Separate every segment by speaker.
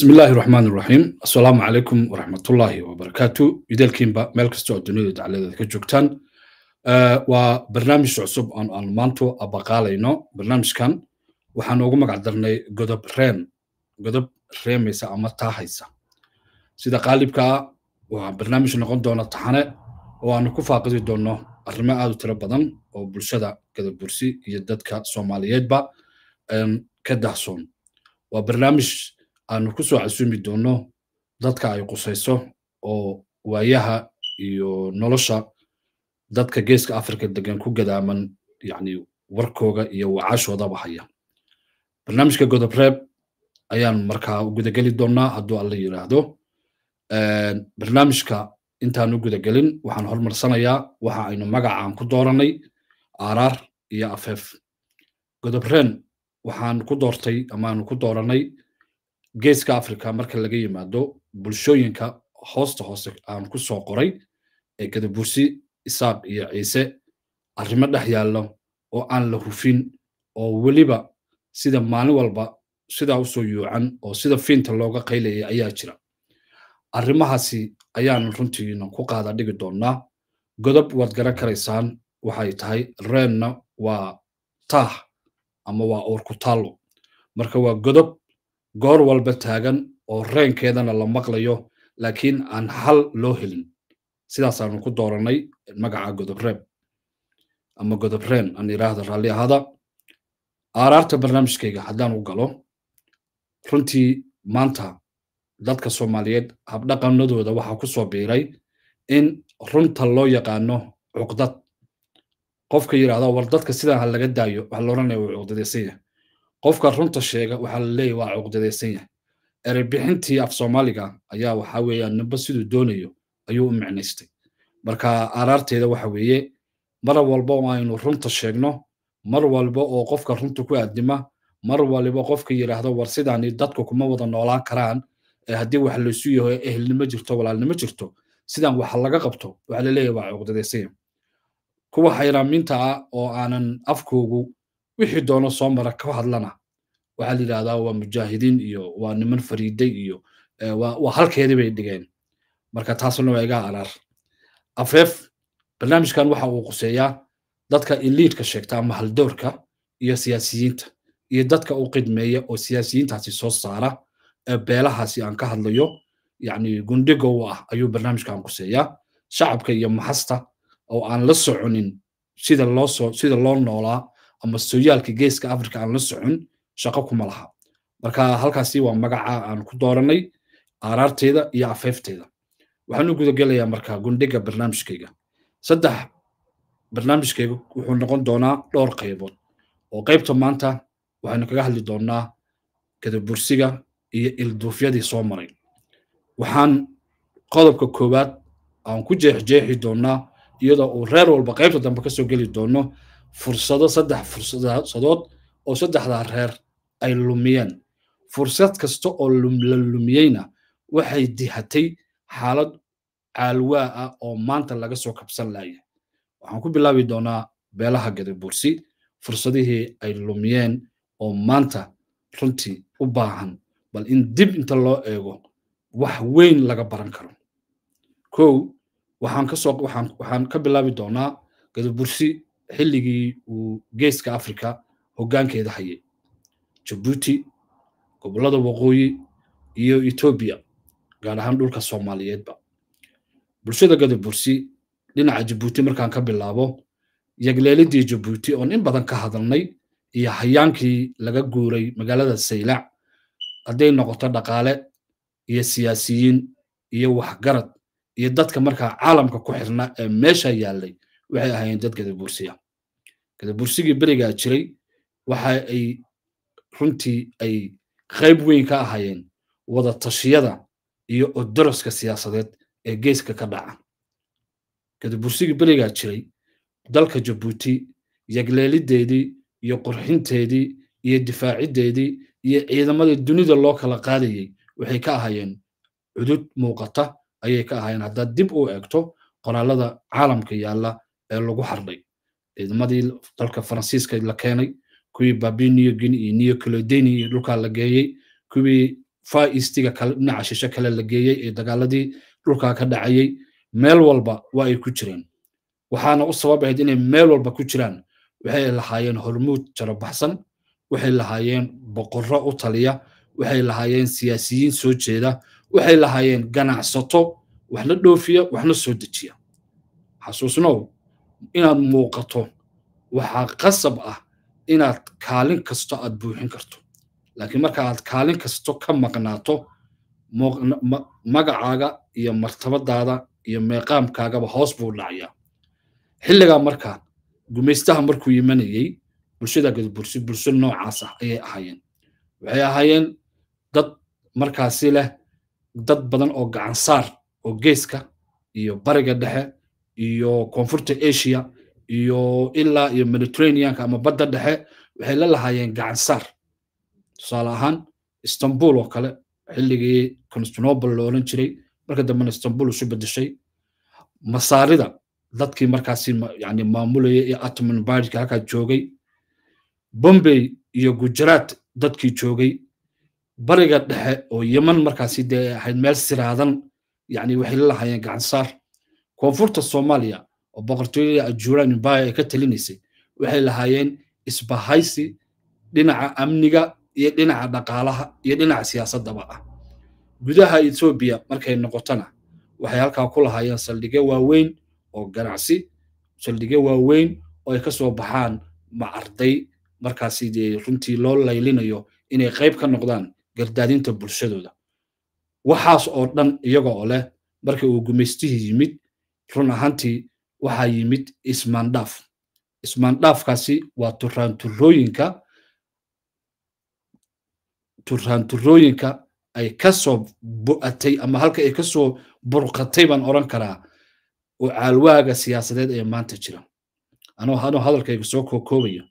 Speaker 1: bismi illaahi raxmaan raxiim assalaamu calaykum waraxmatullaahi wabarakaatu idaalkiinba meel kasta oo dunida dacladeeda ka joogtaan eh, waa barnaamij cusub aan aan maanto abaqaalayno barnaamijkan waxaan ugu magac darnay godob reem godob reemaysa ama taahaysa sida qaalibka ah waa barnaamij noqon doona taxane oo aanu ku faaqidi doonno arrimo aad u tiro badan oo bulshada gadabursi iyo dadka soomaaliyeedba ehm, ka dahsoon waa barnaamij aanu ku soo casuumi doono dadka ay qusayso oo waayaha iyo nolosha dadka geeska africa degan ku gadaaman yani warkooga iyo wacaashoodaba haya barnaamijka godob ayaan markaa u gudageli doonaa hadduu alla yidhaahdo barnaamijka intaan u gudagelin waxaan horumarsanayaa waxa aynu magacaan ku dooranay araar iyo afeef godob waxaan ku doortay amaanu ku dooranay geeska africa marka laga yimaado bulshooyinka hoosta hoose aan ku soo qoray ee gadabursi isaaq iyo ciise arrimo dhex yaallo oo aan la hufin oo weliba sida maalin walba sidaa usoo yuucan oo sida fiinta looga qaylayay ayaa jira arrimahaasi ayaanu runtiina ku qaada dhigi doonnaa godob waad garan karaysaan waxay tahay reenna waa taah ama waa uur marka waa godob goor walba taagan oo reenkeedana la maqlayo laakiin aan hal loo helin sidaasaanu ku dooranay magaca godobreen ama godobreen aan iraahda raalli ahada aaraarta barnaamijkayga haddaan u galo runtii maanta dadka soomaaliyeed habdhaqanadooda waxaa ku soo biiray in runta loo yaqaano cuqdad qofka yidhaahda war dadka sidaan ha laga daayo waxa la odhanaya wuu cuqdadaysan yahay qofka runta sheega waxaa laleeyahy waa cuqdadaysan yahay ereybixintii af soomaaliga ayaa waxaa weeyaan nimba siduu doonayo ayuu u micnaystay marka araarteeda waxa weeye mar walba oo aynu runta sheegno mar walba oo qofka runta ku aadima mar waliba qofka yidhaahdo war sidaani dadku kuma wada noolaan karaan haddii wax laysu yaho ehelnimo jirto walaalnimo jirto sidaan wax laga qabto waxa laleeyahy waa cuqdadaysan yahay kuwa xayraaminta ah oo aanan afkoogu wixii doono soo mara ka hadlana waxaa la yidhahdaa waa mujaahidiin iyo waa niman fariiday iyo eh, waa halkeedii bay dhigeen marka taasuna waa igaa araar afeef barnaamijkan waxa uu quseeyaa dadka iliidka sheegta ama haldowrka iyo siyaasiyiinta iyo dadka u qidmeeya oo siyaasiyiintaasi soo saara beelahaasi aan ka hadlayo yani gundigow ah ayuu barnaamijkan quseeyaa shacabka iyo maxasta oo aan la soconin sida loo sida loo noolaa ama sooyaalka geeska africa aan la socon shaqo kuma laha marka halkaasi waa magaca aan ku dooranay aaraarteeda iyo afeefteeda waxaan u gudagelayaa marka gundhigga barnaamijkayga saddex barnaamijkayga wuxuu noqon doonaa dhowr qaybood oo qaybta maanta waxaynu kaga hadli doonaa kadabursiga iyo ilduufyadii soo maray waxaan qodobka koowaad aan ku jeexjeexi doonaa iyadoo uu reer walba qaybta dambe ka soo geli doono fursado saddex fursadood oo saddexdaa reer ay lumiyeen fursad kasta oo la lumiyeyna waxay dihatay xaalad caalwaa ah oo maanta laga soo kabsan laaya waxaan ku bilaabi doonaa beelaha gadabuursi fursadihii ay lumiyeen oo maanta runtii u baahan bal in dib inta loo eego wax weyn laga baran karo kow waxaan ka bilaabi doonaa gadabursi xilligii uu geeska africa hoggaankeeda hayay jabuuti gobollada waqooyi iyo etoobiya gaar ahaan dhulka soomaaliyeedba bulshada gadabursi dhinaca jabuuti markaan ka bilaabo yagleelidii jabuuti oon in badan ka hadalnay iyo hayaankii laga guuray magaalada saylac hadday noqoto dhaqaale iyo siyaasiyiin iyo waxgarad iyo dadka markaa caalamka ku xirna ee meesha yaallay waxay ahaayeen dad gadabuursiya gadabuursigii berigaa jiray waxa ay runtii ay qayb weyn ka ahaayeen wada iyo odoroska siyaasadeed ee geeska ka dhaca gadabursigii berigaa jiray dalka jabuuti yagleelideedii iyo qurxinteedii iyo difaaciddeedii iyo ciidamadii dunida loo kala qaadayey waxay ka ahaayeen cudud muuqata ayay ka ahaayeen haddaad dib u eegto qoraallada caalamka yaalla ee lagu xardhay ciidamadii dalka faransiiska la keenay kuwii babiniyo gini iyo niyo kalodeni iyo dhulkaa la geeyey kuwii far eastiga kale dhinaca shisho kale la geeyey ee dagaaladii dhulkaa ka dhacayey meel walba waa ay ku jireen waxaana u sabab ahayd inay meel walba ku jiraan waxay lahaayeen hormuud jarobaxsan waxay lahaayeen boqorro u taliya waxay lahaayeen siyaasiyiin soo jeeda waxay lahaayeen ganacsato waxna dhoofiya waxna soo dejiya xasuusnow inaad muuqato waxaa qasab ah inaad kaalin kasto aad buuxin karto laakiin marka aad kaalin kasto ka maqnaato magacaaga iyo martabadaada iyo meeqaamkaagaba hoos buu dhacayaa xilligaa markaa gumaystaha markuu yimanayey bulshada gadbursi bulsho noocaas ah ayay ahaayeen waxay ahaayeen dad markaasi leh dad badan oo gacansaar oo geeska iyo bariga dhexe iyo koonfurta asia iyo ilaa iyo mediterraneanka ama badda dhexe waxay la lahaayeen gacansaar tusaale ahaan istanbul oo kale xilligii constantinople la odhan jiray marka dambena istanbul isu bedeshay masaarida dadkii markaasi yani maamulayay ee atman barika halkaa joogay bombay iyo gujarat dadkii joogay bariga dhexe oo yeman markaasi dee ahayd meel siraadan yani waxay la lahaayeen gacansaar koonfurta soomaaliya oo boqortooyada ajuura ah nimbaaya ay ka talinaysay waxay lahaayeen isbahaysi dhinaca amniga iyo dhinaca dhaqaalaha iyo dhinaca siyaasadaba ah gudaha etoobiya markay noqotona waxay halkaa ku lahaayeen saldhigyo waaweyn oo ganacsi saldhigyo waaweyn oo ay ka soo baxaan ma arday markaasi dee runtii loo laylinayo inay qayb ka noqdaan gardaadinta bulshadooda waxaas oo dhan iyaga oo leh marka uu gumaystihii yimid run ahaantii waxaa yimid ismaandhaaf ismaandhaafkaasi waa turaanturooyinka turaanturooyinka ay ka soo bu'atay ama halka ay kasoo burqatay baan odhan karaa oo caalwaaga siyaasadeed ee maanta jira anoo hadalkayga soo kookoobayo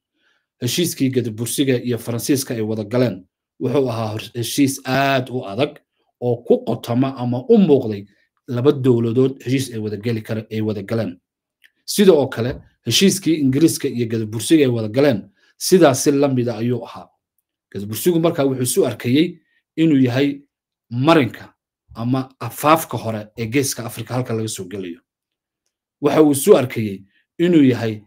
Speaker 1: heshiiskii gadabursiga iyo faransiiska ay wada galeen wuxuu ahaa heshiis aad u adag oo ku qotama ama u muuqday laba dowladood heshiis ay ay wadagaleen sida oo kale heshiiskii ingiriiska iyo gadabursiga ay wada galeen sidaasi lamida ayuu ahaa gadabursigu markaa isu arkayey inuu yahay marinka ama afaafka hore ee geeska africa halka laga soo gelayo waxa uu isu arkayey inuu yahay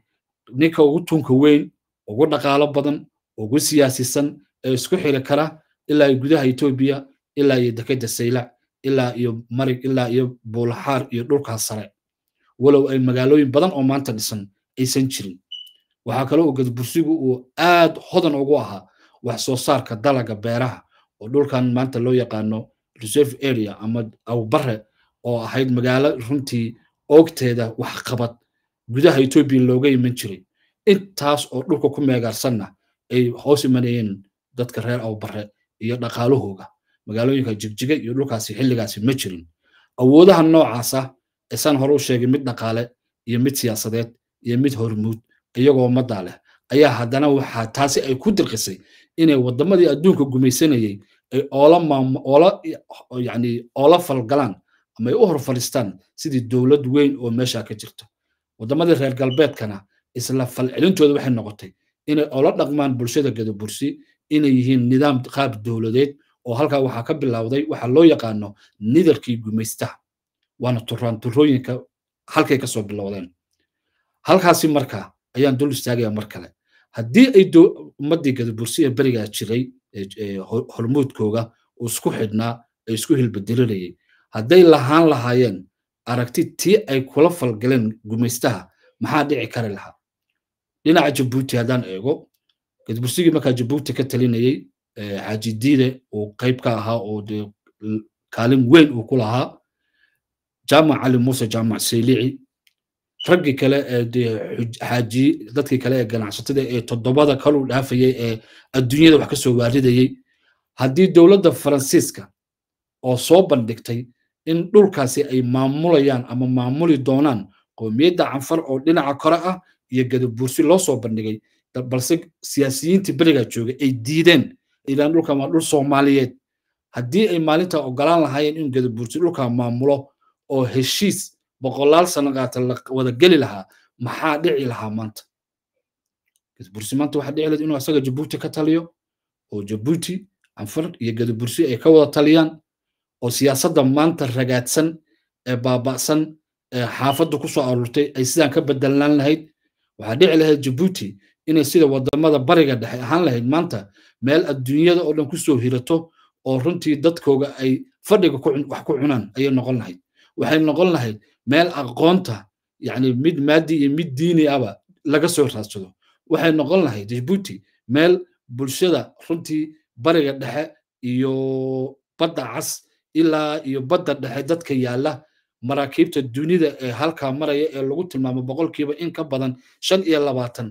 Speaker 1: ninka ugu tunka weyn ugu dhaqaalo badan ugu siyaasisan ee isku xiri kara ilaa gudaha etoobiya ilaa iyo dekadda saylac ilaa iyo marig ilaa iyo buulaxaar iyo dhulkaa sare walow ay magaalooyin badan oo maanta dhisan aysan jirin waxaa kale oo gadbursigu uu aad hodan ugu ahaa wax soo saarka dalaga beeraha oo dhulkan maanta loo yaqaano reserve area ama awbare oo ahayd magaalo runtii oogteeda waxqabad gudaha etoobiya looga iman jiray intaas oo dhulka ku meegaarsanna ay hoos imanayeen dadka reer awbare iyo dhaqaalahooga magaalooyinka jigjiga iyo dhulkaasi xilligaasi ma jirin awoodaha noocaasa esaan hore u sheegay mid dhaqaale iyo mid siyaasadeed iyo mid hormuud iyagoo ummaddaa leh ayaa haddana waxaa taasi ay ku dirqisay inay waddamadii adduunka gumaysanayey ay oola falgalaan ama ay u hor fadhistaan sidii dowlad weyn oo meeshaa ka jirto waddamadii reer galbeedkana isla falcelintooda waxay noqotay inay oola dhaqmaan bulshada gadabursi inay yihiin nidaam qaab dowladeed oo halkaa waxaa ka bilowday waxaa loo yaqaano nidarkii gumaystaha waana turaanturooyinka halkay ka bilowdeen halkaasi marka ayaan dul istaagaya mar kale haddii ay ummaddii gadabursi ee berigaa jiray hormuudkooga oo isku xidhnaa ay isku hilbadirinayay hadday lahaan lahaayeen aragti tii ay kula falgaleen gumaystaha maxaa dhici kari lahaa dhinaca jabuuti haddaan eego gadabursigii markaa jabuuti ka talinayey cajidiine uu qayb ka ahaa oo de kaalin weyn uu ku lahaa jaamac cali muuse jaamac seylici raggii kale eexaaji dadkii kale ee ganacsatada ee toddobada kalu dhaafayay ee adduunyada wax ka soo waaridayey haddii dowladda faransiiska oo soo bandhigtay in dhulkaasi ay maamulayaan ama maamuli doonaan qoomiyadda canfar oo dhinaca kore ah iyo gadabuursi loo soo bandhigay balse siyaasiyiintii berigaa jooga ay diideen ilaan dhulkan waa dhul soomaaliyeed haddii ay maalinta ogolaan lahaayeen inuu gadabuurti dhulka maamulo oo heshiis boqolaal sano qaata wada geli lahaa maxaa dhici lahaa maanta gadabursi maanta waxaa dhici lahayd inuu asaga jabuuti ka taliyo oo jabuuti anfar iyo gadabursi ay ka wada taliyaan oo siyaasadda maanta ragaadsan ee baaba'san ee xaafadda ku soo aruurtay ay sidaan ka bedelnaan lahayd waxaa dhici lahayd jabuuti inay sida wadamada bariga dhexe ahaan lahayd maanta meel adduunyada oo dhan ku soo hirato oo runtii dadkooga ay fadhiga wax ku cunaan ayay noqon lahayd waxay noqon lahayd meel aqoonta yani mid maadi iyo mid diini aba laga soo raadsado waxay noqon lahayd jibuuti meel bulshada runtii bariga dhexe iyo badda cas ilaa iyo badda dhexe dadka yaalla maraakiibta dunida ee halkaa maraya ee lagu tilmaamo boqolkiiba in ka badan shan iyo labaatan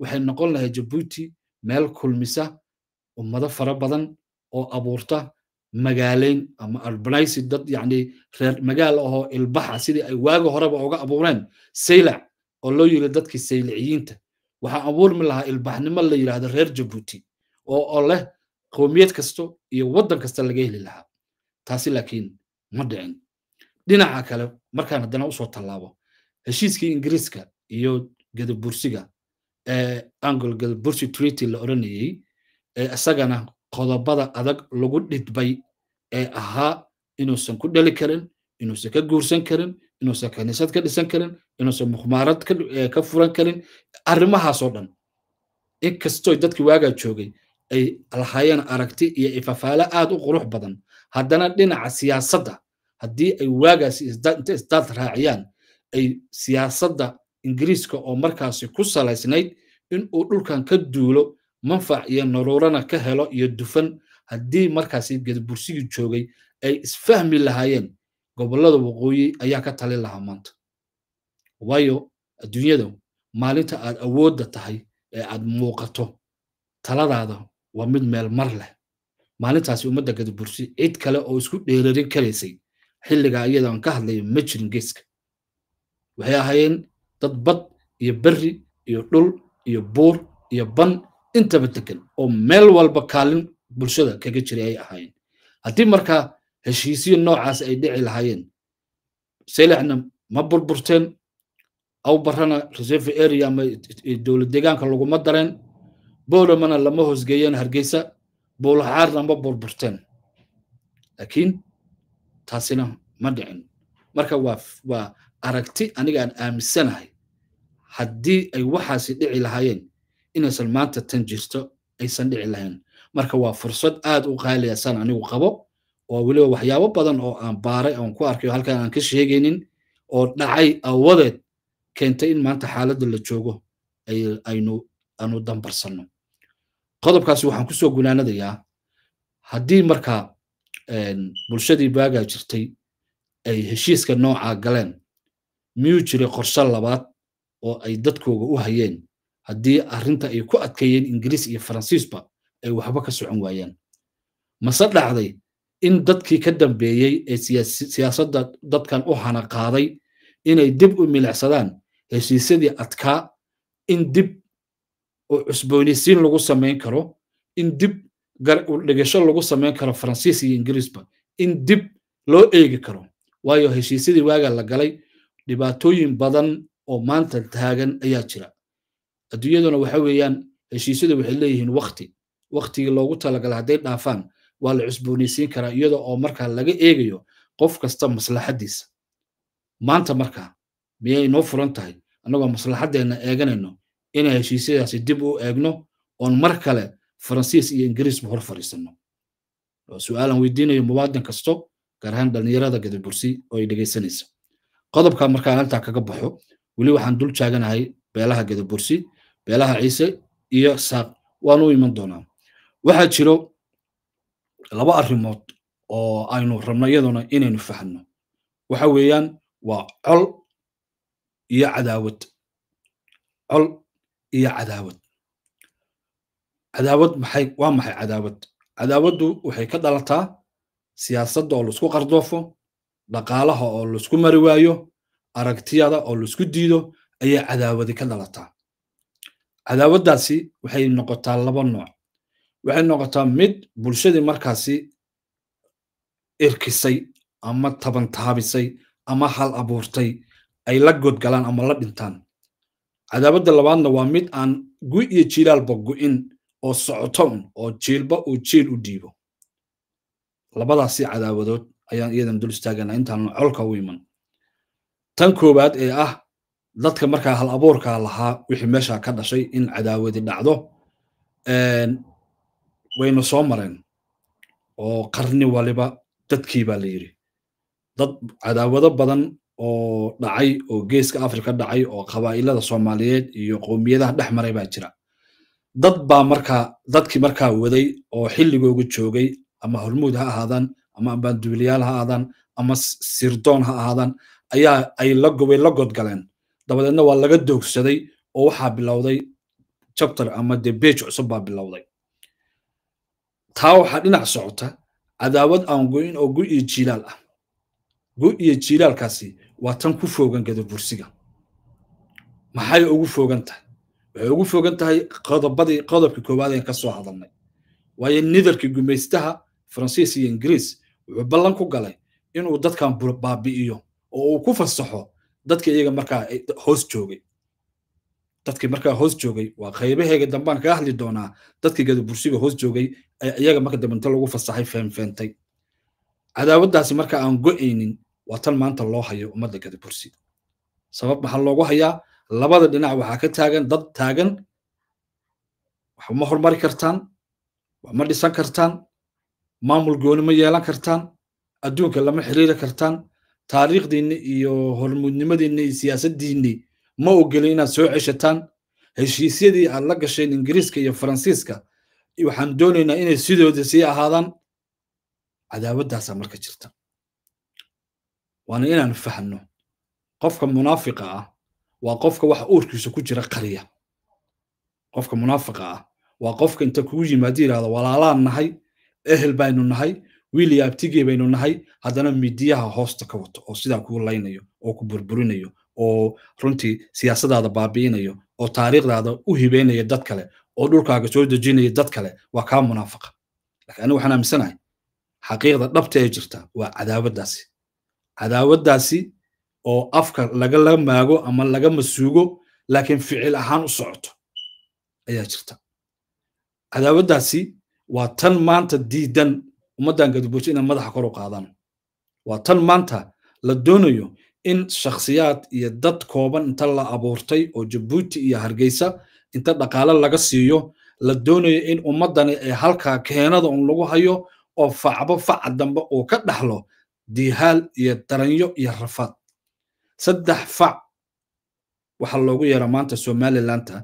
Speaker 1: waxay noqon lahayd jabuuti meel kulmisa ummado fara badan oo abuurta magaalayn ama albanaysi dad yacni reer magaal ahoo ilbaxa sidii ay waaga horeba uga abuureen saylac oo loo yiri dadkii saylaciyiinta waxaa abuurmi lahaa ilbaxnimo la yidhaahdo reer jabuuti oo oo leh qowmiyad kasto iyo waddan kasta laga heli lahaa taasi laakiin ma dhicin dhinaca kale markaan haddana usoo tallaabo heshiiskii ingiriiska iyo gadabursiga angolgal bursi treaty la ee isagana qodobada adag lagu dhidbay ee ahaa inuusan ku dheli karin inuusan ka guursan karin inuusan kaniisad ka dhisan karin inuusan mukhmaarad ka furan karin arrimahaasoo dhan inkastoo dadkii waagaa joogay ay lahaayeen aragti iyo ifafaalo aad u qurux badan haddana dhinaca siyaasadda haddii ay waagaasi inta isdaad raaciyaan ay siyaasadda ingiriiska oo markaasi ku salaysnayd in uu dhulkan ka duulo manfac iyo naruurana ka helo iyo dufan haddii markaasi gadabursigii joogay ay isfahmi lahaayeen gobollada waqooyi ayaa ka talin lahaa maanta waayo adduunyada maalinta aad awoodda tahay ee aad muuqato taladaada waa mid meel mar leh maalintaasi ummadda gadabursi cid kale oo isku dheerarin karaysay xilligaa iyadan ka hadlaya ma jirin geeska waxay ahaayeen dad bad iyo berri iyo dhul iyo buur iyo ban intaba degan oo meel walba kaalin bulshada kaga jira ay ahaayeen haddii markaa heshiisyo noocaas ay dhici lahaayeen selexna ma burburteen aw barana reserve area ama dowlad deegaanka laguma dareen boodhamana lama hoosgeeyeen hargeysa buulaxaarna ma burburteen laakiin taasina ma dhicin marka waa waa aragti anigaan aaminsanahay haddii ay waxaasi dhici lahaayeen inaysan maanta tan jirto aysan dhici lahayn marka waa fursad aad u qaaliyasan anigu qabo oo weliba waxyaabo badan oo aan baaray oon ku arkayo halkaan aan ka sheegaynin oo dhacay awadeed keentay in maanta xaaladda la joogo aynu aanu dambarsanno qodobkaasi waxaan kusoo gunaanadayaa haddii markaa bulshadii baagaa jirtay ay heshiiska noocaa galeen miyuu jiray qorshe labaad oo ay dadkooga u hayeen haddii arrinta ay ku adkeeyeen ingiriis iyo faransiisba ay waxba ka socon waayaan mase dhacday in dadkii ka dambeeyey ee siyaasadda dadkan u hanaqaaday inay dib u milicsadaan heshiisyadii adkaa in dib oo cusboonaysiin lagu samayn karo in dib dhigasho lagu samayn karo faransiis iyo ingiriisba in dib loo eegi karo waayo heshiisyadii waagaa la galay dhibaatooyin badan oo maanta taagan ayaa jira adduunyaduna waxa weeyaan heshiisyada waxay leeyihiin wakti waktigii loogu talagala hadday dhaafaan waa la cusboonaysiin karaa iyada oo markaa laga eegayo qof kasta maslaxaddiisa maanta markaa miyay inoo furan tahay annagoo maslaxaddeenna eeganayno inaan heshiisyadaasi dib u eegno oon mar kale faransiis iyo ingiriisba hor fadhiisanno oo su'aalaan weydiinayo muwaadin kasto gaar ahaan dhallinyarada gadabursi oo ay dhegaysanaysa qodobka markaan intaa kaga baxo weli waxaan dul jaaganahay beelaha gadabursi beelaha ciise iyo saaq u iman doonaa waxaa jiro laba arrimood oo aynu rabno iyaduna inaynu fahanno waxa weeyaan waa col iyo cadaawad col iyo cadaawad cadaawad maxay waa maxay cadaawad cadaawaddu waxay ka dhalataa siyaasadda oo laisku qardoofo dhaqaalaha oo laisku mari waayo aragtiyada oo laisku diido ayaa cadaawadi ka dhalataa cadaawaddaasi waxay noqotaa laba nooc waxay noqotaa mid bulshadii markaasi irkisay ama tabantaabisay ama hal abuurtay ay la godgalaan ama la dhintaan cadaawadda labaadna waa mid aan gu iyo jiilaalba gu'in oo socoton oo jiilba uu jiil u dhiibo labadaasi cadaawadood ayaan iyadan dul istaagana intaan colka u iman tan koowaad ee ah dadka markaa hal abuurka lahaa wixii meeshaa ka dhashay in cadaawadi dhacdo wayna soo mareen oo qarni waliba dadkii baa la yidhi dad cadaawado badan oo dhacay oo geeska afrika dhacay oo qabaa'ilada soomaaliyeed iyo qowmiyadaha dhex maray baa jira dad baa markaa dadkii markaa waday oo xilligoogu joogay ama hormuud ha ahaadaan ama bandubiliyaal ha ahaadaan ama sirdoon ha ahdan ayaa ay way la godgaleen dabadeedna waa laga doogsaday oo waxaa bilowday chapter ama dee beej cusub baa bilowday taa waxaa dhinac socota cadaawad aan goyn oo gu iyo jiilaal ah gu iyo jiilaalkaasi waa tan ku foogan gadagursiga maxay ugu foogan tahay waxay ugu foogan tahay qodobadii qodobka koowaad aan ka hadalnay waayo nidarkii gumaystaha faransiis iyo ingiriis ballan ku galay inuu dadkan baabi'iyo oo uu ku fasaxo dadka iyaga markaa hoos joogay dadkii markaa hoos joogay waa qaybaheega dambaan kaga hadli doonaa dadkii gadabursiga hoos joogay iyaga marka dambe lagu fasaxay feenfeentay cadaawaddaasi marka aan go'aynin waa tan maanta loo hayo ummadda gadabursi sabab maxaa loogu hayaa labada dhinac waxaa ka taagan dad taagan waxma hormari kartaan wama dhisan kartaan maamul gooni ma yeelan kartaan adduunka lama xiriiri kartaan taariikhdiinni iyo hormuudnimadiinni iyo siyaasaddiinni ma ogelin inaad soo ceshataan heshiisyadii aad la gasheen ingiriiska iyo faransiiska waxaan doonaynaa inay sidooda sii ahaadaan cadaawaddaasaa marka jirta waana inaan fahno qofka munaafiqa ah waa qofka wax uurkiisa ku jira qariya qofka munaafiqa ah waa qofka inta kugu yimaado yidhahdo walaalaan nahay ehel baynu nahay wiili abtigi baynu nahay haddana midiyaha hoosta ka wato oo sidaa kuu laynayo oo ku burburinayo oo runtii siyaasadaada baabi'inayo oo taariikhdaada u hibeynaya dad kale oo dhulkaaga soo dejinaya dad kale waa kaa munaafaqa lakiin aniga waxaan aaminsanahay xaqiiqda dhabta ee jirta waa cadaawaddaasi cadaawaddaasi oo afka lagala maago ama laga masuugo laakiin ficil ahaan u socoto ayaa jirta cadaawaddaasi waa tan maanta diidan ummaddan gadubojo inaan madaxa kor u qaadaan waa tan maanta la doonayo in shakhsiyaad iyo dad kooban inta la abuurtay oo jabuuti iyo hargeysa inta dhaqaale laga siiyo la doonayo in ummaddani ay halkaa keenada un lagu hayo oo facbo faca dambe uu ka dhaxlo diihaal iyo daranyo iyo rafaad saddex fac waxaa loogu yeera maanta somalilandta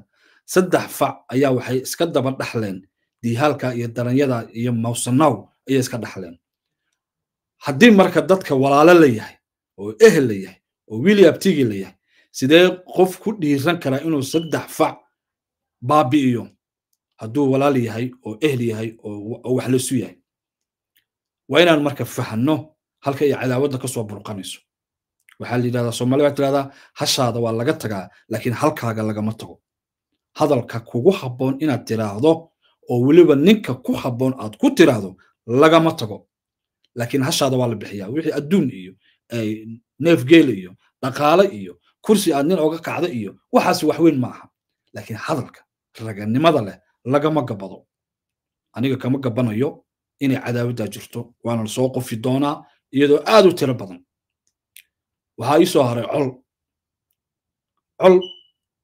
Speaker 1: saddex fac ayaa waxay iska daba dhaxleen diihaalka iyo daranyada iyo mawsanaw ayay iska dhaxleen haddii marka dadka walaalo la yahay oo ehel la yahay oo willi abtigi la yahay sidee qof ku dhiiran karaa inuu saddex fac baabi'iyo hadduu walaal yahay oo ehl yahay oo wax lasu yahay waa inaan marka fahno halka iyo cadaawadda kasoo burqanayso waxaa la yidhahdaa soomaalida waa tirahdaa hashaada waa laga tagaa laakiin halkaaga lagama tago hadalka kugu habboon inaad tiraahdo oo weliba ninka ku habboon aad ku tiraahdo lagama tago laakiin hashaada waa la bixiyaa wixii adduun iyo neefgeel iyo dhaqaale iyo kursi aad nin oga kacdo iyo waxaasi wax weyn maaha laakiin hadalka raganimada leh lagama gabado aniga kama gabanayo inay cadaawaddaa jirto waana lasoo qofi doonaa iyadoo aad u tiro badan waxaa ii haray col col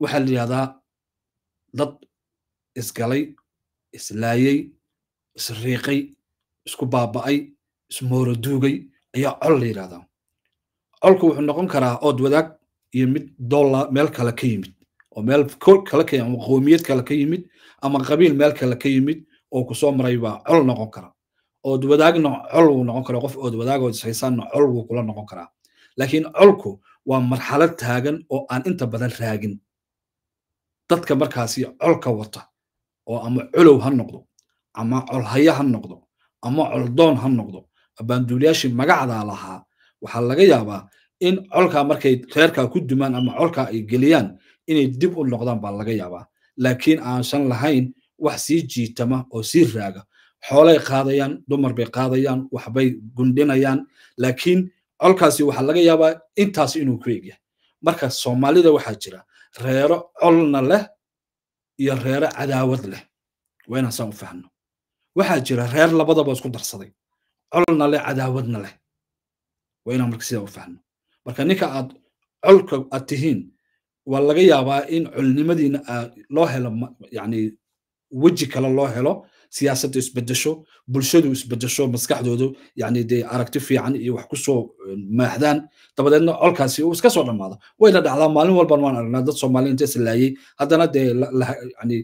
Speaker 1: waxaa la yidhahdaa dad isgalay islaayey isriiqay isku baaba'ay ismooroduugay ayaa col la yidhahdaa colku wuxuu noqon karaa ood wadaag iyo mid dolla meel kale ka yimid oo meel kale ka ama qoomiyad kale ka yimid ama qabiil meel kale ka yimid oo ku soo maray baa col noqon kara ood wadaagna col wuu noqon kara qof ood wadaag ood isxaysaanna col wuu kula noqon karaa laakiin colku waa marxalad taagan oo aan inta badan raagin dadka markaasi col ka wata oo ama culow ha noqdo ama colhaya ha noqdo ama coldoon ha noqdo abaanduuliyaashii magacdaa lahaa waxaa laga yaabaa in colkaa markay reerkaa ku dumaan ama colkaa ay geliyaan inay dib u noqdaan baa laga yaabaa laakiin aansan lahayn wax sii jiitama oo sii raaga xoolay qaadayaan dumar bay qaadayaan waxbay gundhinayaan laakiin colkaasi waxaa laga yaabaa intaas inuu ku egyahay marka soomaalida waxaa jira reero colna leh iyo reere cadaawad leh waa inaan saa u fahno waxaa jira reer labadaba isku darsaday colna leh cadaawadna leh waa inaan marka sidaa u fahno marka ninka aad colka aad tihiin waa laga yaabaa in colnimadiina ah, loo helo yani weji kale loo helo siyaasadda isbedesho bulshadu isbedesho maskaxdoodu yani dee aragti fiican iyo wax kusoo maaxdaan dabadeedna colkaasi uu iska soo dhamaado wayna dhacdaa maalin walban waan aragnaa dad soomaaliyiinta is laayay haddana dee yani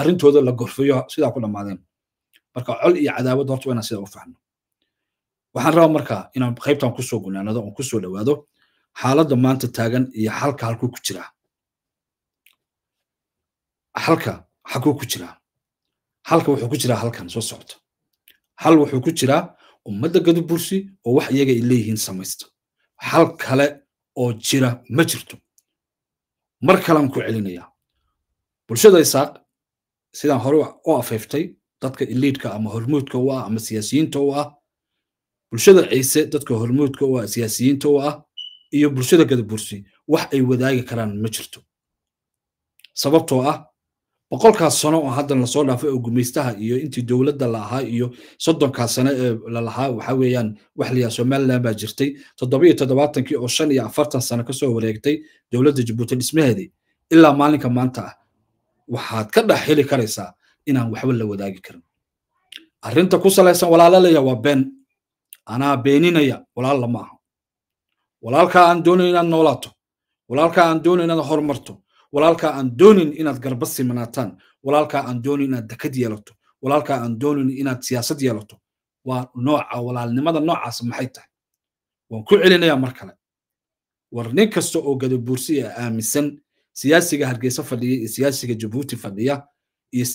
Speaker 1: arrintooda la gorfayo sidaa ku dhammaadeen marka col iyo cadaawad horta waynaan sidaa u fahno waxaan rabaa marka inaan qaybtan kusoo gunaanado oon kusoo dhawaado xaaladda maanta taagan iyo xalka halkuu ku jiraa xalka xalkuu ku jiraa halka wuxuu ku jiraa halkan soo socota hal wuxuu ku jiraa ummadda gadubursi oo wax iyaga ay leeyihiin samaysta hal kale oo jira ma jirto mar kalean ku celinayaa bulshada isaaq sidaan hore u afeeftay dadka iliidka ama hormuudka u ah ama siyaasiyiinta u ah bulshada ciise dadka hormuudka u ah siyaasiyiinta u ah iyo bulshada gadabursi wax ay wadaagi karaan ma jirto sababtoo ah boqolkaas sano oo haddan lasoo dhaafay oo gumaystaha iyo intii dowladda laahaa iyo soddonkaas sano ee lalahaa waxa weeyaan waxliyaa somaliland baa jirtay toddoba iyo toddobaatankii oo shan iyo afartan sano kasoo wareegtay dowladda jabuuti dhismaheedii ilaa maalinka maanta ah waxaad ka dhex heli karaysaa inaan waxba la wadaagi karin arrinta ku salaysan walaalalaya waa been anaa beeninaya walaalla ma aha walaalkaa aan doonaya inaad noolaato walaalkaa aan doonaya inaad horumarto walaalkaa aan doonin inaad garba simanaataan walaalkaa aan doonin inaad dekad yeelato walaalkaa aan doonin inaad siyaasad yeelato waa nooca walaalnimada noocaas maxay tahay waan ku celinayaa mar kale war nin kasta oo gadabuursi a aaminsan siyaasiga hargeysa fadhiya iyo siyaasiga jabuuti fadhiya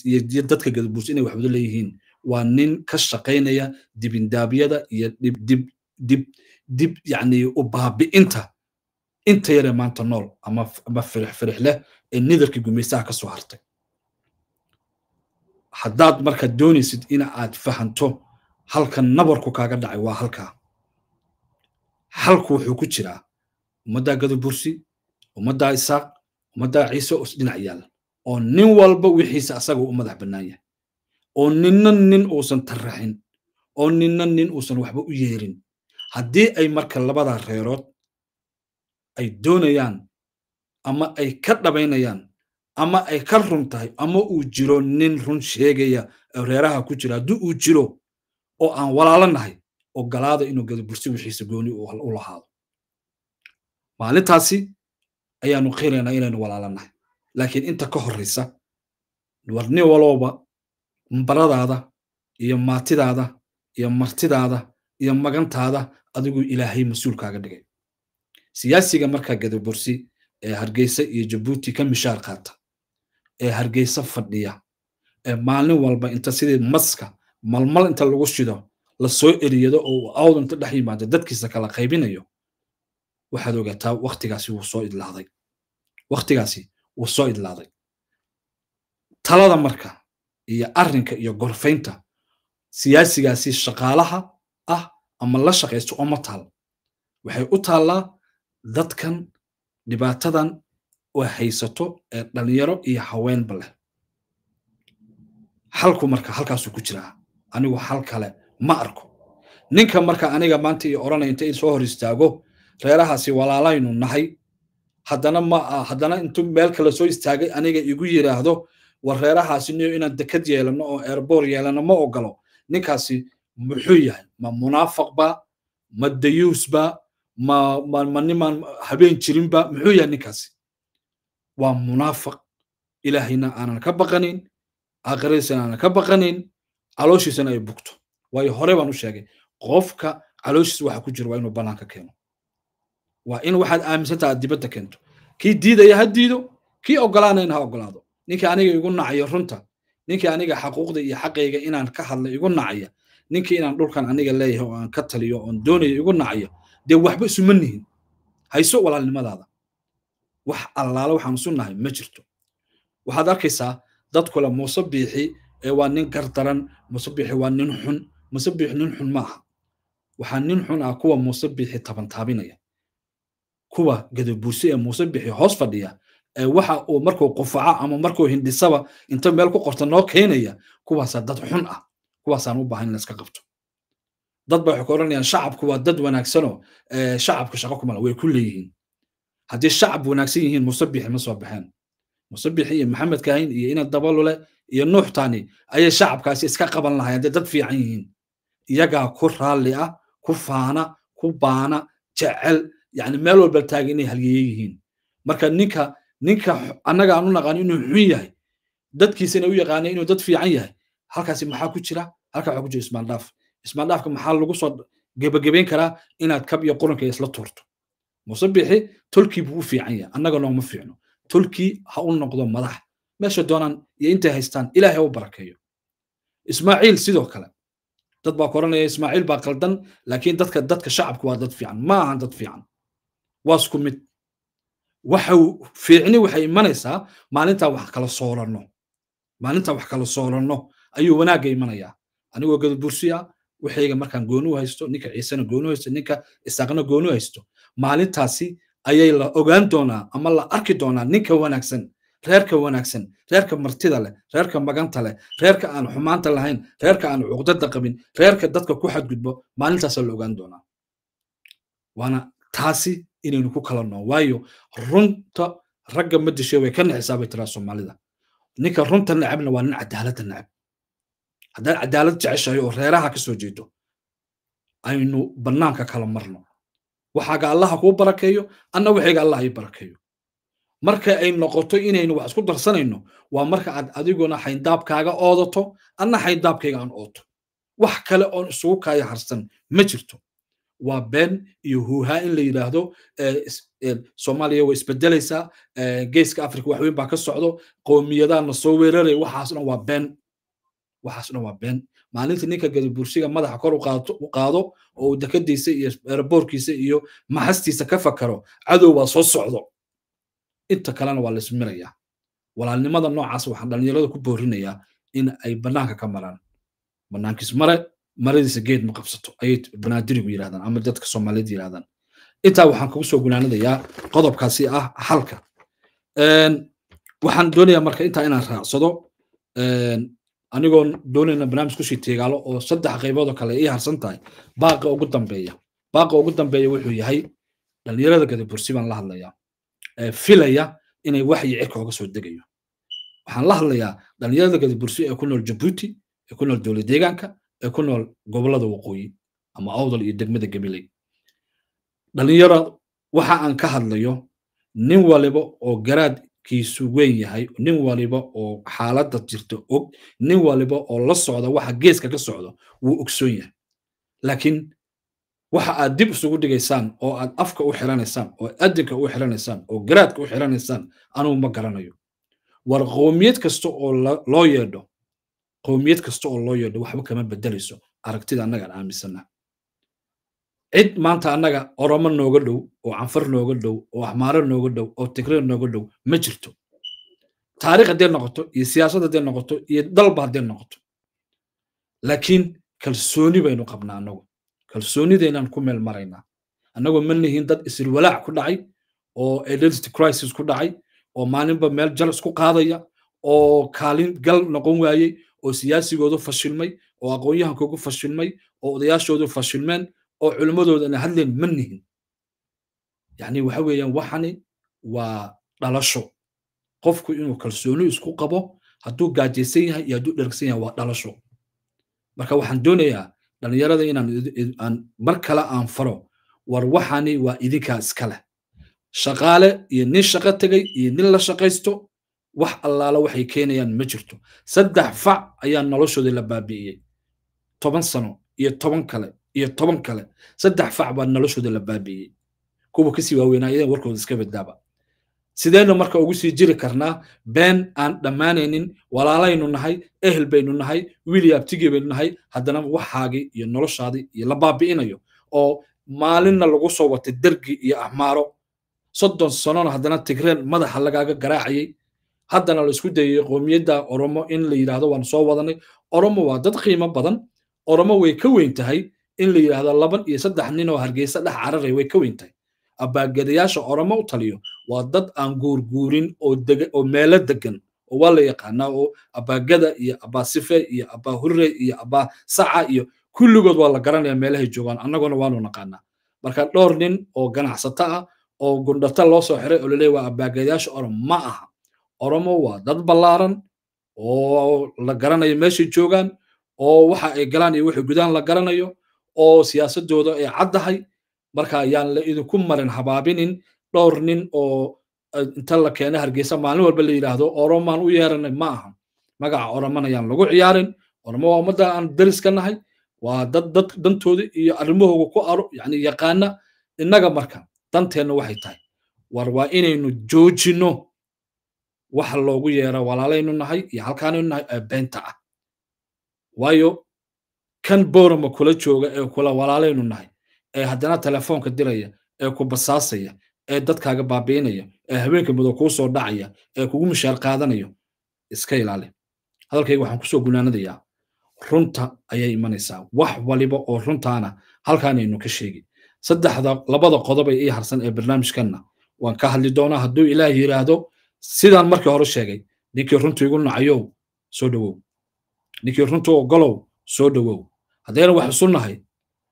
Speaker 1: iyo dadka gadabuursi inay waxwada leeyihiin waa nin ka shaqaynaya dibindaabyada iyo dib dib dib dib yacni u baabi'inta inta yaree maanta nool ama firixfirix leh ee nidarkii gumaysaha ka soo hartay haddaad marka doonaysid in aad fahanto halka nabarku kaaga dhacay waa halkaa xalku wuxuu ku jiraa ummaddaa gadobursi ummaddaa isaaq ummaddaa ciise oo isdhinac yaalla oo nin walba wixiisa asaga u madax bannaan yahay oo ninna nin uusan tarraxin oo ninna nin uusan waxba u yeerin haddii ay marka labadaa reerood ay doonayaan ama ay ka dhabaynayaan ama ay ka run tahay ama uu jiro nin run sheegaya reeraha ku jira hadduu uu jiro oo aan walaalanahay oo galaada inuu gadabursi wixiisa gooni u lahaado maalintaasi ayaanu qiraynaa inaynu walaalanahay laakiin inta ka horraysa warni walooba baradaada iyo maatidaada iyo martidaada iyo magantaada adiguu ilaahay mas-uulkaaga dhigay siyaasiga markaa gadabursi ee hargeysa iyo jabuuti ka mishaar qaata ee hargeysa fadhiya ee maalin walba inta sidii maska malmal inta lagu shido lasoo eriyado oo awdan inta dhex yimaado dadkiisa kala qaybinayo waxaad ogaataa waktigaasi wuu soo idlaaday waktigaasi wuu soo idlaaday talada marka iyo arrinka iyo gorfaynta siyaasigaasi shaqaalaha ah ama la shaqaysto oma taal waxay u taallaa dadkan dhibaatadan way haysato ee dhalinyaro iyo haweenba leh halku marka halkaasuu ku jiraa anigu xal kale ma arko ninka marka aniga maanta i oranaynta in soo hor istaago reerahaasi walaalaynu nahay haddana ma haddana intuu meel kale soo istaagay aniga igu yidhaahdo war reerahaasi niyo inaan dekad yeelano oo eerboor yeelano ma ogolo ninkaasi muxuu yahay ma munaafaqba ma dayuusba ma nimaan habeen jirinba muxuu yahay ninkaasi waa munaafaq ilaahayna aanan ka baqanin aakhiradiisana aanan ka baqanin calooshiisana ay bugto waayo hore baan u sheegay qofka calooshiisa waxa ku jira waa inuu bannaanka keeno waa in waxaad aaminsantaa aad dibadda keento kii diidaya ha diido kii ogolaanayna ha ogolaado ninkii aniga igu nacayo runta ninkii aniga xaquuqda iyo xaqayga inaan ka hadla igu nacaya ninkii inaan dhulkan aniga leeyahay oo aan ka taliyo oon doonayo igu nacaya dee waxba isuma nihin hayso walaalnimadaada wax allaale waxaan sunnahay ma jirto waxaad arkaysaa dad kule muuse biixi ee waa nin gardaran muuse biixi waa nin xun muuse biixi nin xun maaha waxaa nin xun ah kuwa muuse biixi tabantaabinaya kuwa gadabuuse ee muuse biixi hoos fadhiya ee waxa uu markuu qufaca ama markuu hindhisaba inta meel ku qorta noo keenaya kuwaasaa dad xun ah kuwaasaan u baahan in la qabto dad bay waxay ku odhanayaan shacabku waa dad wanaagsano shacabka shaqo kumala way ku leeyihiin haddii shacab wanaagsan yihiin musabixi ma soo baxeen musabixi iyo maxamed kaahin iyo ina dabalule iyo nuuxtani ayay shacabkaasi iska qaban lahayeen dee dad fiican yihiin iyagaa ku raalli ah ku faana ku baana jecel yani meel walba taagan inay halyeeye yihiin marka ninka ninka annaga aan u naqaano inuu xun yahay dadkiisana u yaqaana inuu dad fiican yahay halkaasi maxaa ku jira halkaa waxaa ku jira ismaandaaf ismaaldhaafka maxaa lagu soo gebagabayn karaa inaad kab iyo quranka isla tuurto muuse bixi tolkii buu u fiican yahay annaga nooma fiicno tolkii ha u noqdo madax meesha doonaan iyo intay haystaan ilaahay u barakeeyo ismaaciil sidoo kale dad baa koranaya ismaaciil baa qaldan laakiin dadka dadka shacabka waa dad fiican ma ahan dad fiican waa isku mid waxa fiicni waxay imanaysaa maalintaa wax kala sooranno maalintaa wax kala sooranno ayuu wanaagga imanayaa anigoo gadabursiya waxayga markaan goonu haysto ninka ciisena goonu u haysto ninka isaaqna goonu haysto maalintaasi ayay la ogaan doonaa ama la arki doonaa ninka wanaagsan reerka wanaagsan reerka martida leh reerka maganta leh reerka aan xumaanta lahayn reerka aan cuqdada qabin reerka dadka ku xadgudbo maalintaasa la ogaan doonaa waana taasi inaynu ku kala noo waayo runta ragga ma dishay way kana xisaabay tiraa soomaalida ninka runta necabna waa nin cadaaladda necab haddaan cadaalad jeceshahay oo reeraha kasoo jeedo aynu bannaanka kala marno waxaaga allaha kuu barakeeyo anna waxayga allah ii barakeeyo marka ay noqoto inaynu wax isku darsanayno waa marka aad adiguna xayndaabkaaga oodato anna xayndaabkayga aan ooto wax kale oon isugu kaaya harsan ma jirto waa been iyo huuhaa in la yidhaahdo soomaaliya way isbedelaysaa geeska afrika waxweyn baa ka socdo qowmiyadaana soo weeraray waxaas waa been waxaasoo dhan waa been maalinta ninka gadibursiga madaxa kor u qaado oo uu dekadiisa iyo eraboorkiisa iyo maxastiisa ka fakaro cadow baa soo socdo inta kalena waa laismiraya walaalnimada noocaas waxaan dhallinyarada ku boorinayaa in ay bannaanka ka maraan bannaankiis mare maradiisa geed ma qabsato ayay banaadirigu yidhahdaan ama dadka soomaaliyad yidhahdaan intaa waxaan kugu soo gunaanadayaa qodobkaasi ah xalka waxaan doonayaa marka intaa inaan raacsado anigoon doonayna barnaamij kusii tiigaalo oo saddex qaybood oo kale ii harsan tahay baaqa ugu dambeeya baaqa ugu dambeeya wuxuu yahay dhalinyarada gadabursi baan la hadlayaa ee filaya inay waxyi cirkooga soo degayo waxaan la hadlayaa dhalinyarada gadabursi ee ku nool jabuuti ee ku nool dowlad deegaanka ee ku nool gobolada waqooyi ama awdal iyo degmada gemiley dhalinyaro waxa aan ka hadlayo nin waliba oo garaad kiisu weyn yahay nin waliba oo xaaladda jirta og nin waliba oo la socda waxa geeska ka socdo wuu ogsoon yahay laakiin waxa aad dib isugu dhigaysaan oo aad afka u xiranaysaan oo adinka u xiranaysaan oo garaadka u xiranaysaan anugu ma garanayo war qowmiyad kasta oo loo yeedho qowmiyad kasta oo loo yeedho waxba kama bedelayso aragtida annagaan aaminsannaha cid maanta annaga oromo nooga dhow oo canfar nooga dhow oo axmaaro nooga dhow oo tigreer nooga dhow ma jirto taarikh haddee noqoto iyo siyaasad haddee noqoto iyo dalba haddee noqoto laakiin kalsooni baynu qabnaa annagu kalsoonidaynaan ku meel maraynaa annagoo ma nihiin dad isirwalaac ku dhacay oo identity crisis ku dhacay oo maalinba meel jal isku qaadaya oo kaalin gal noqon waayey oo siyaasigoodu fashilmay oo aqoon fashilmay oo odayaashoodu fashilmeen oo culimmadoodana hadleen ma nihin yani waxa weeyaan waxani waa dhalasho qofku inuu kalsooni isku qabo hadduu gaajaysan yahay iyo hadduu dhargsan yahay waa dhalasho marka waxaan doonayaa dhallinyarada inaan mar kale aan faro war waxani waa idinkaa iskaleh shaqaale iyo nin shaqo tegay iyo nin la shaqaysto wax allaala waxay keenayaan ma jirto saddex fac ayaa noloshoodii la baabi'iyey toban sano iyo toban kale iyo toban kale saddex fac baa noloshooda la baabi'iyey kuwa kasii waaweynaa iyadan warkooda iska baddaaba sideennu marka ugu sii jiri karnaa been aan dhammaanaynin walaalaynu nahay ehel baynu nahay wili abtigi baynu nahay haddana waxaagii iyo noloshaadii iyo la baabi'inayo oo maalinna lagu soo watay dergi iyo ahmaaro soddon sanona haddana tigreen madaxa lagaaga garaacayay haddana laisku dayay qoomiyadda oromo in la yidhaahdo waan soo wadanay oromo waa dad qiimo badan oromo way ka weyn tahay in la yidhaahdo laban iyo saddex nin oo hargeysa dhex cararay way ka weyn tahay abaagadayaasha oramo u taliyo waa dad aan guurguurin oo meelo degan oo waa la yaqaanaa oo abaagada iyo abaasife iyo abaahure iyo abaasaca iyo kulligood waa la garanaya meelahay joogaan annaguna waanu naqaanaa marka dhowr nin oo ganacsato ah oo gundhata loo soo xiray oo laleeya waa abaagadayaasha oromo ma aha oromo waa dad ballaaran oo la garanayo meeshay joogaan oo waxa ay galaan iyo waxay gudaan la garanayo oo siyaasadooda ay caddahay marka ayaan idinku marin habaabinin dhowr nin oo eh, inta la keena hargeysa maalin walba la yidhaahdo oromaan u yeeranay ma aha magaca oroman ayaan lagu ciyaarin oroma waa ummadda aan daris ka nahay waa dad dad dantooda iyo arrimahooga ku aro yani yaqaana innaga marka danteenna waxay tahay war waa inaynu joojinno waxa loogu yeera walaalaynu nahay iyo halkaanaynu nahay ee beenta ah waayo kan borama kula jooga ee kula walaalaynu nahay ee haddana telefoonka diraya ee ku basaasaya ee dadkaaga baabiinaya ee haweenka mudo kuu soo dhacaya ee kugu mishaar qaadanayo iska ilaali hadalkayga waxaan kusoo gunaanadayaa runta ayay imanaysaa wax waliba oo runtaana halkaanaynu ka sheegi saddexda labada qodob ii harsan ee barnaamijkanna waan ka hadli doonaa hadduu ilaah yidhaahdo sidaan markii hore sheegay ninkii runta igu nacayow soo dhowow ninkii runta ogolow soo dhowow haddayna wax isu nahay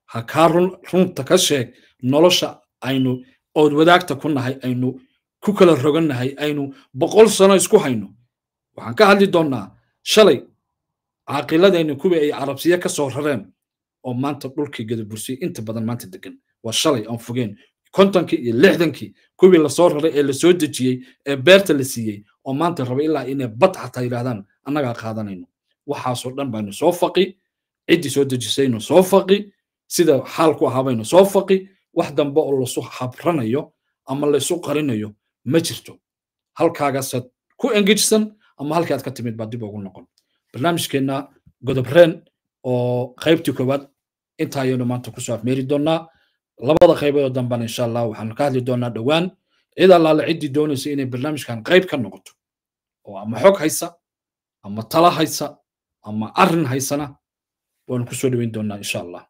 Speaker 1: ha kaa runta ka sheeg nolosha aynu ood wadaagta ku nahay aynu ku kala rogannahay aynu boqol sano isku hayno waxaan ka hadli doonaa shalay caaqiladeenna kuwii ay carabsiye ka soo rareen oo maanta dhulkii gadabursiyey inta badan maanta degan waa shalay aan fogeen kontonkii iyo lixdankii kuwii lasoo raray ee lasoo dejiyey ee beerta la siiyey oo maanta raba ilaa inay bad xataa yidhaahdaan annagaa qaadanayno waxaasoo dhan baanu soo faqi ciddii soo dejisaynu soo faqi sida xaalku ahaabaynu soo faqi wax dambe oo lasu habranayo ama laysu qarinayo ma jirto halkaagaasaad ku engejsan ama halkaad ka timid baa dib ugu noqon barnaamijkeenna godobreen oo qaybtii koowaad inta ayaynu maanta kusoo afmeeri doonnaa labada qayboodoo dambana insha allah waxaanu ka hadli doonnaa dhowaan cid allaale ciddii doonaysa inay barnaamijkan qayb ka noqoto oo ama xog haysa ama tala haysa ama arrin haysana waanu kusoo dhaweyn doonaa insha allah